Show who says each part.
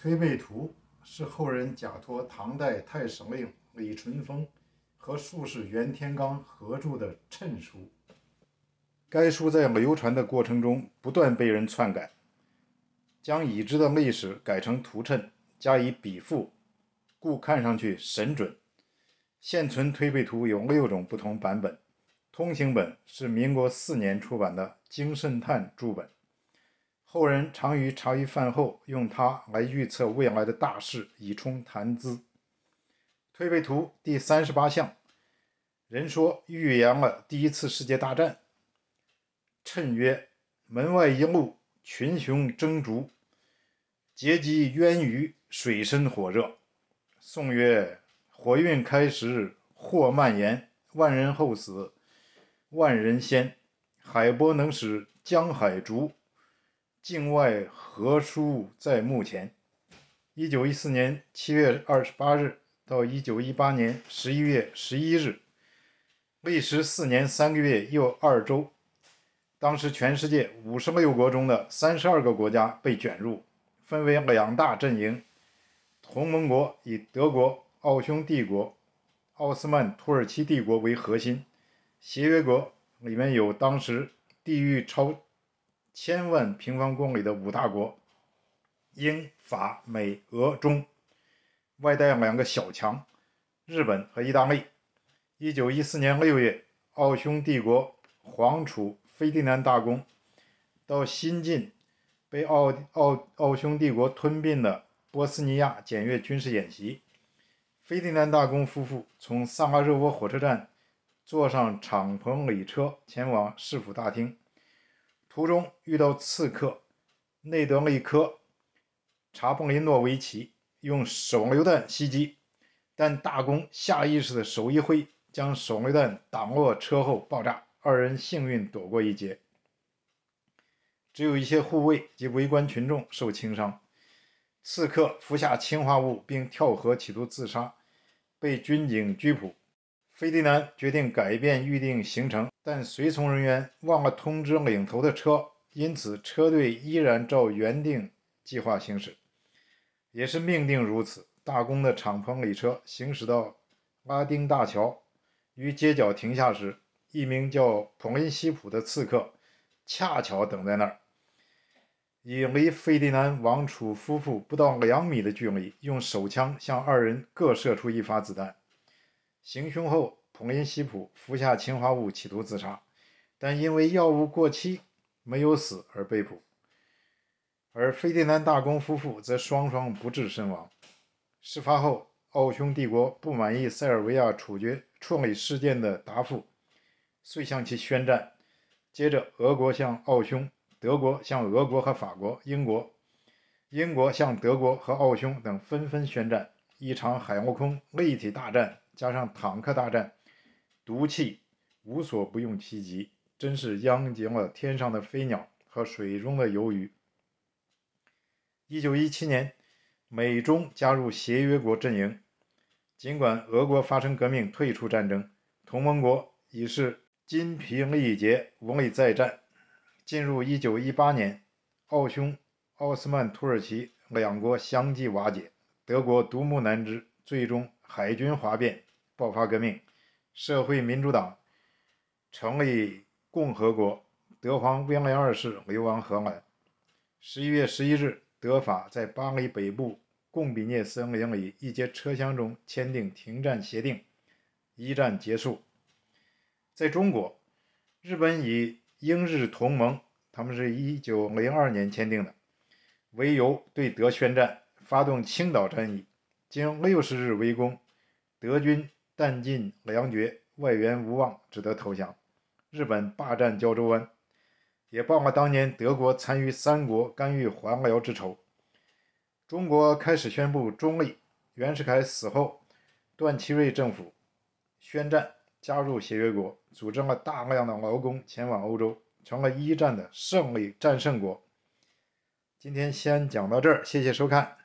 Speaker 1: 《推背图》是后人假托唐代太史令李淳风和术士袁天罡合著的谶书。该书在流传的过程中不断被人篡改，将已知的历史改成图谶加以比附，故看上去神准。现存《推背图》有六种不同版本，通行本是民国四年出版的金圣叹注本。后人常于茶余饭后用它来预测未来的大事，以充谈资。推背图第三十八项，人说预言了第一次世界大战。谶曰：“门外一路群雄争逐，劫机渊鱼水深火热。”颂曰：“火运开时祸蔓延，万人后死万人先。海波能使江海逐。”境外何书在目前？一九一四年七月二十八日到一九一八年十一月十一日，历时四年三个月又二周。当时全世界五十六国中的三十二个国家被卷入，分为两大阵营：同盟国以德国、奥匈帝国、奥斯曼土耳其帝国为核心；协约国里面有当时地域超。千万平方公里的五大国，英法美俄中，外带两个小强，日本和意大利。一九一四年六月，奥匈帝国皇储菲迪南大公到新晋被奥奥奥匈帝国吞并的波斯尼亚检阅军事演习。菲迪南大公夫妇从萨拉热窝火车站坐上敞篷礼车前往市府大厅。途中遇到刺客内德利科查布林诺维奇用手榴弹袭击，但大公下意识的手一挥，将手榴弹挡落车后爆炸，二人幸运躲过一劫。只有一些护卫及围观群众受轻伤，刺客服下氰化物并跳河企图自杀，被军警拘捕。菲迪南决定改变预定行程。但随从人员忘了通知领头的车，因此车队依然照原定计划行驶。也是命定如此。大公的敞篷礼车行驶到拉丁大桥，于街角停下时，一名叫普林西普的刺客恰巧等在那儿，以离费迪南王储夫妇不到两米的距离，用手枪向二人各射出一发子弹。行凶后。红衣西普服下氰化物企图自杀，但因为药物过期没有死而被捕；而菲迪南大公夫妇则双双不治身亡。事发后，奥匈帝国不满意塞尔维亚处决处理事件的答复，遂向其宣战。接着，俄国向奥匈，德国向俄国和法国、英国，英国向德国和奥匈等纷纷宣战，一场海陆空立体大战加上坦克大战。毒气无所不用其极，真是殃及了天上的飞鸟和水中的游鱼。一九一七年，美、中加入协约国阵营。尽管俄国发生革命，退出战争，同盟国已是筋疲力竭，无力再战。进入一九一八年，奥匈、奥斯曼、土耳其两国相继瓦解，德国独木难支，最终海军哗变，爆发革命。社会民主党成立共和国，德皇威廉二世流亡荷兰。十一月十一日，德法在巴黎北部贡比涅森林里一节车厢中签订停战协定，一战结束。在中国，日本以英日同盟（他们是一九零二年签订的）为由对德宣战，发动青岛战役，经六十日围攻，德军。弹尽粮绝，外援无望，只得投降。日本霸占胶州湾，也报了当年德国参与三国干预华辽之仇。中国开始宣布中立。袁世凯死后，段祺瑞政府宣战，加入协约国，组织了大量的劳工前往欧洲，成了一战的胜利战胜国。今天先讲到这儿，谢谢收看。